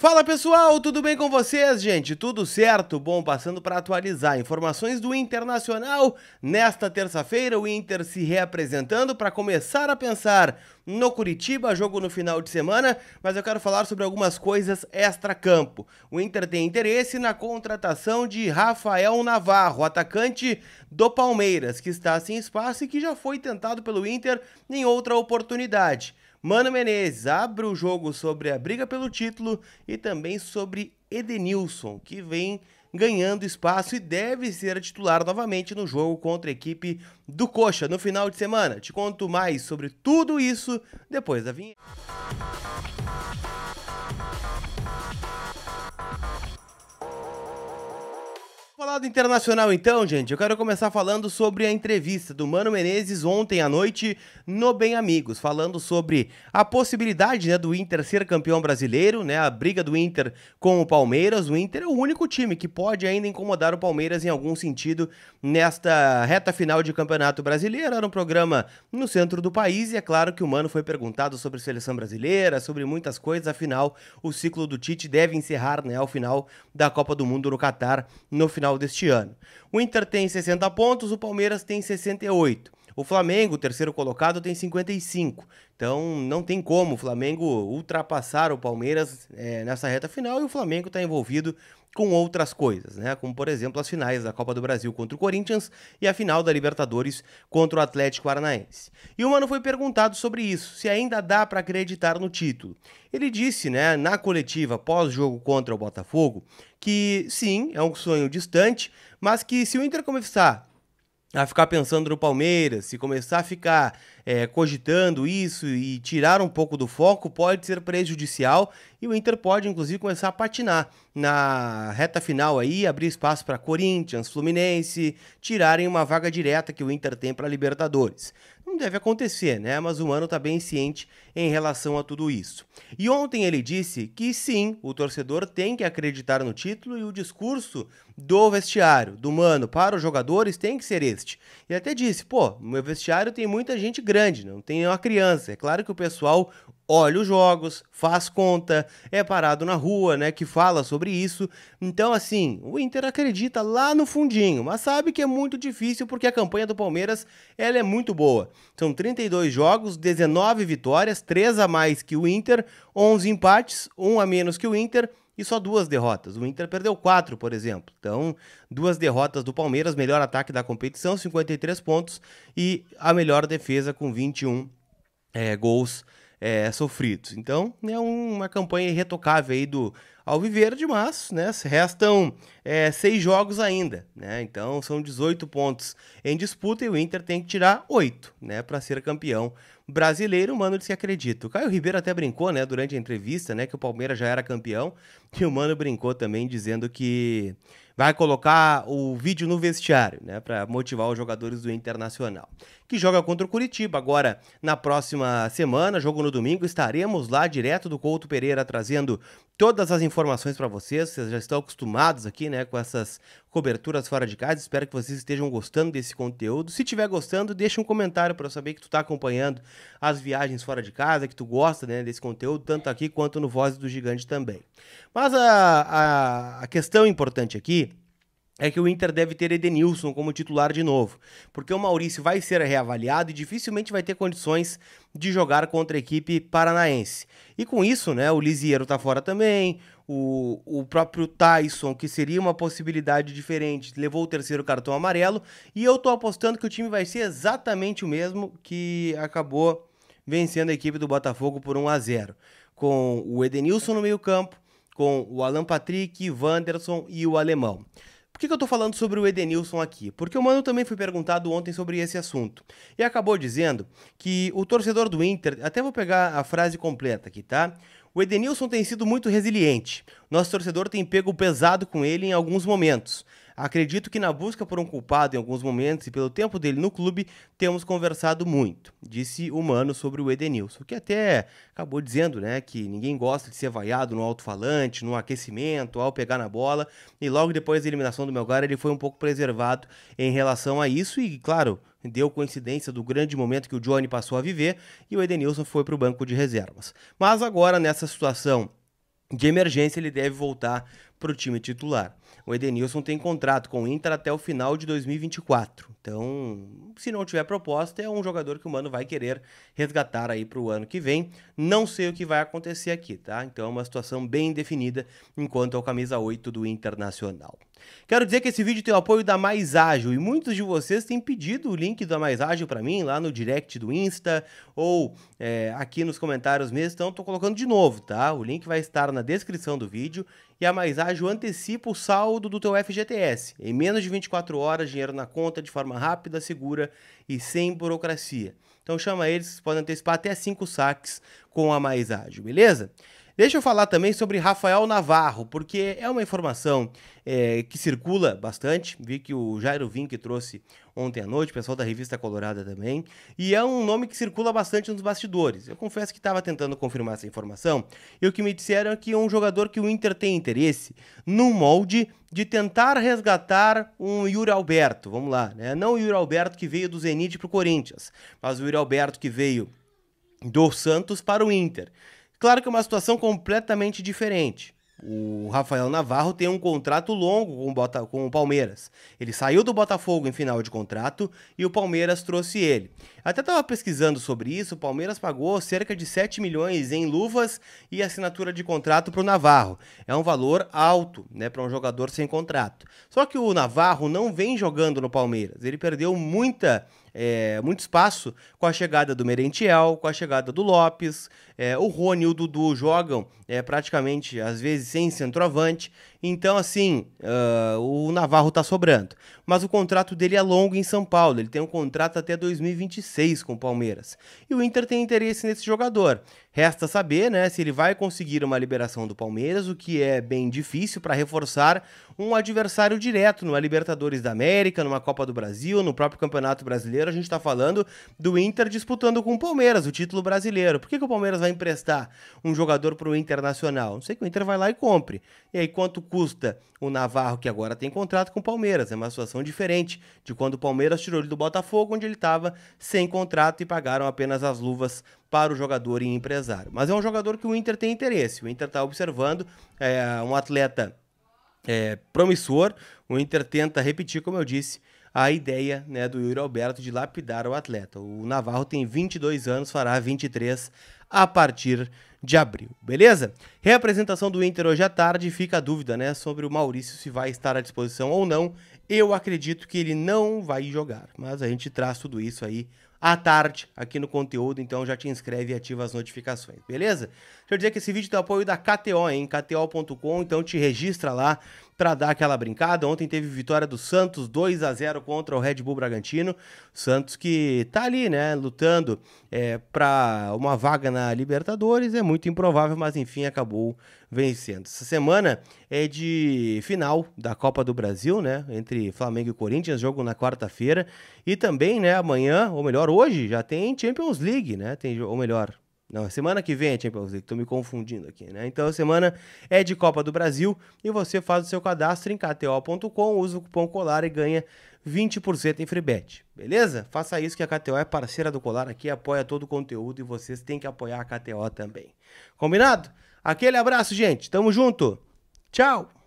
Fala pessoal, tudo bem com vocês, gente? Tudo certo? Bom, passando para atualizar informações do Internacional. Nesta terça-feira, o Inter se reapresentando para começar a pensar no Curitiba, jogo no final de semana, mas eu quero falar sobre algumas coisas extra-campo. O Inter tem interesse na contratação de Rafael Navarro, atacante do Palmeiras, que está sem espaço e que já foi tentado pelo Inter em outra oportunidade. Mano Menezes abre o jogo sobre a briga pelo título e também sobre Edenilson, que vem ganhando espaço e deve ser titular novamente no jogo contra a equipe do Coxa no final de semana. Te conto mais sobre tudo isso depois da vinheta. Falado internacional então, gente, eu quero começar falando sobre a entrevista do Mano Menezes ontem à noite no Bem Amigos, falando sobre a possibilidade né, do Inter ser campeão brasileiro, né, a briga do Inter com o Palmeiras. O Inter é o único time que pode ainda incomodar o Palmeiras em algum sentido nesta reta final de Campeonato Brasileiro. Era um programa no centro do país e é claro que o Mano foi perguntado sobre seleção brasileira, sobre muitas coisas, afinal o ciclo do Tite deve encerrar né, ao final da Copa do Mundo no Catar no final final deste ano. O Inter tem 60 pontos, o Palmeiras tem 68. O Flamengo, terceiro colocado, tem 55. Então não tem como o Flamengo ultrapassar o Palmeiras é, nessa reta final e o Flamengo está envolvido com outras coisas, né? Como por exemplo as finais da Copa do Brasil contra o Corinthians e a final da Libertadores contra o Atlético Paranaense. E o mano foi perguntado sobre isso, se ainda dá para acreditar no título. Ele disse, né, na coletiva pós-jogo contra o Botafogo, que sim, é um sonho distante, mas que se o Inter começar a ficar pensando no Palmeiras, se começar a ficar é, cogitando isso e tirar um pouco do foco, pode ser prejudicial e o Inter pode, inclusive, começar a patinar na reta final aí, abrir espaço para Corinthians, Fluminense, tirarem uma vaga direta que o Inter tem para Libertadores deve acontecer, né? Mas o Mano tá bem ciente em relação a tudo isso. E ontem ele disse que sim, o torcedor tem que acreditar no título e o discurso do vestiário, do Mano, para os jogadores tem que ser este. E até disse, pô, meu vestiário tem muita gente grande, não tem uma criança. É claro que o pessoal olha os jogos, faz conta, é parado na rua, né, que fala sobre isso. Então, assim, o Inter acredita lá no fundinho, mas sabe que é muito difícil porque a campanha do Palmeiras, ela é muito boa. São 32 jogos, 19 vitórias, 3 a mais que o Inter, 11 empates, 1 a menos que o Inter e só duas derrotas. O Inter perdeu quatro, por exemplo. Então, duas derrotas do Palmeiras, melhor ataque da competição, 53 pontos, e a melhor defesa com 21 é, eh, gols é, sofridos. Então, é uma campanha irretocável aí do Alviverde, mas né, restam é, seis jogos ainda. Né? Então, são 18 pontos em disputa e o Inter tem que tirar oito né, para ser campeão brasileiro, o Mano disse que acredita. O Caio Ribeiro até brincou, né, durante a entrevista, né, que o Palmeiras já era campeão, e o Mano brincou também dizendo que vai colocar o vídeo no vestiário, né, para motivar os jogadores do Internacional, que joga contra o Curitiba agora na próxima semana, jogo no domingo, estaremos lá direto do Couto Pereira trazendo todas as informações para vocês. Vocês já estão acostumados aqui, né, com essas coberturas fora de casa. Espero que vocês estejam gostando desse conteúdo. Se estiver gostando, deixa um comentário para eu saber que tu está acompanhando as viagens fora de casa, que tu gosta né, desse conteúdo, tanto aqui quanto no Voz do Gigante também. Mas a, a, a questão importante aqui é que o Inter deve ter Edenilson como titular de novo, porque o Maurício vai ser reavaliado e dificilmente vai ter condições de jogar contra a equipe paranaense. E com isso, né, o Lisieiro tá fora também, o, o próprio Tyson, que seria uma possibilidade diferente, levou o terceiro cartão amarelo. E eu tô apostando que o time vai ser exatamente o mesmo que acabou vencendo a equipe do Botafogo por 1 a 0 com o Edenilson no meio-campo, com o Alan Patrick, Wanderson e o Alemão. Por que, que eu estou falando sobre o Edenilson aqui? Porque o Mano também foi perguntado ontem sobre esse assunto. E acabou dizendo que o torcedor do Inter, até vou pegar a frase completa aqui, tá? O Edenilson tem sido muito resiliente. Nosso torcedor tem pego pesado com ele em alguns momentos. Acredito que na busca por um culpado em alguns momentos e pelo tempo dele no clube, temos conversado muito, disse o Mano sobre o Edenilson, que até acabou dizendo né, que ninguém gosta de ser vaiado no alto-falante, no aquecimento, ao pegar na bola, e logo depois da eliminação do Melgar ele foi um pouco preservado em relação a isso e, claro, deu coincidência do grande momento que o Johnny passou a viver e o Edenilson foi para o banco de reservas. Mas agora, nessa situação de emergência, ele deve voltar para o time titular. O Edenilson tem contrato com o Inter até o final de 2024. Então, se não tiver proposta, é um jogador que o Mano vai querer resgatar aí para o ano que vem. Não sei o que vai acontecer aqui, tá? Então é uma situação bem definida enquanto ao camisa 8 do Internacional. Quero dizer que esse vídeo tem o apoio da Mais Ágil e muitos de vocês têm pedido o link da Mais Ágil para mim lá no direct do Insta ou é, aqui nos comentários mesmo. Então, estou colocando de novo, tá? O link vai estar na descrição do vídeo e a Mais Ágil estágio antecipa o saldo do teu FGTS. Em menos de 24 horas, dinheiro na conta de forma rápida, segura e sem burocracia. Então chama eles, podem antecipar até 5 saques com a Mais Ágil, beleza? Deixa eu falar também sobre Rafael Navarro, porque é uma informação é, que circula bastante. Vi que o Jairo Vink trouxe ontem à noite, pessoal da revista Colorada também. E é um nome que circula bastante nos bastidores. Eu confesso que estava tentando confirmar essa informação e o que me disseram é que é um jogador que o Inter tem interesse no molde de tentar resgatar um Yuri Alberto. Vamos lá, né? Não o Yuri Alberto que veio do Zenit para o Corinthians, mas o Yuri Alberto que veio do Santos para o Inter. Claro que é uma situação completamente diferente. O Rafael Navarro tem um contrato longo com o, Bota, com o Palmeiras. Ele saiu do Botafogo em final de contrato e o Palmeiras trouxe ele. Até estava pesquisando sobre isso, o Palmeiras pagou cerca de 7 milhões em luvas e assinatura de contrato para o Navarro. É um valor alto né, para um jogador sem contrato. Só que o Navarro não vem jogando no Palmeiras. Ele perdeu muita é, muito espaço com a chegada do Merentiel, com a chegada do Lopes. É, o Rony e o Dudu jogam é, praticamente, às vezes, sem centroavante. Então, assim, uh, o Navarro está sobrando. Mas o contrato dele é longo em São Paulo. Ele tem um contrato até 2026 com o Palmeiras. E o Inter tem interesse nesse jogador. Resta saber né, se ele vai conseguir uma liberação do Palmeiras, o que é bem difícil para reforçar um adversário direto numa Libertadores da América, numa Copa do Brasil, no próprio Campeonato Brasileiro. A gente está falando do Inter disputando com o Palmeiras o título brasileiro. Por que, que o Palmeiras vai emprestar um jogador para o Internacional? Não sei que o Inter vai lá e compre. E aí, quanto custa o Navarro, que agora tem contrato com o Palmeiras? É uma situação diferente de quando o Palmeiras tirou ele do Botafogo, onde ele estava sem contrato e pagaram apenas as luvas para o jogador e empresário. Mas é um jogador que o Inter tem interesse. O Inter está observando é, um atleta é, promissor. O Inter tenta repetir, como eu disse, a ideia né, do Yuri Alberto de lapidar o atleta. O Navarro tem 22 anos, fará 23 a partir de abril, beleza? Reapresentação do Inter hoje à tarde, fica a dúvida, né, sobre o Maurício se vai estar à disposição ou não. Eu acredito que ele não vai jogar, mas a gente traz tudo isso aí à tarde aqui no conteúdo, então já te inscreve e ativa as notificações, beleza? Deixa eu dizer que esse vídeo tem apoio da KTO, hein? KTO.com, então te registra lá para dar aquela brincada. Ontem teve vitória do Santos 2 a 0 contra o Red Bull Bragantino. Santos que tá ali, né, lutando é, para uma vaga na Libertadores, é muito improvável, mas enfim, acabou vencendo. Essa semana é de final da Copa do Brasil, né, entre Flamengo e Corinthians, jogo na quarta-feira, e também, né, amanhã, ou melhor, melhor, hoje já tem Champions League, né? Tem, ou melhor, não, semana que vem é Champions League, tô me confundindo aqui, né? Então a semana é de Copa do Brasil e você faz o seu cadastro em kto.com, usa o cupom COLAR e ganha 20% em free bet. Beleza? Faça isso que a KTO é parceira do Colar aqui, apoia todo o conteúdo e vocês têm que apoiar a KTO também. Combinado? Aquele abraço, gente. Tamo junto. Tchau.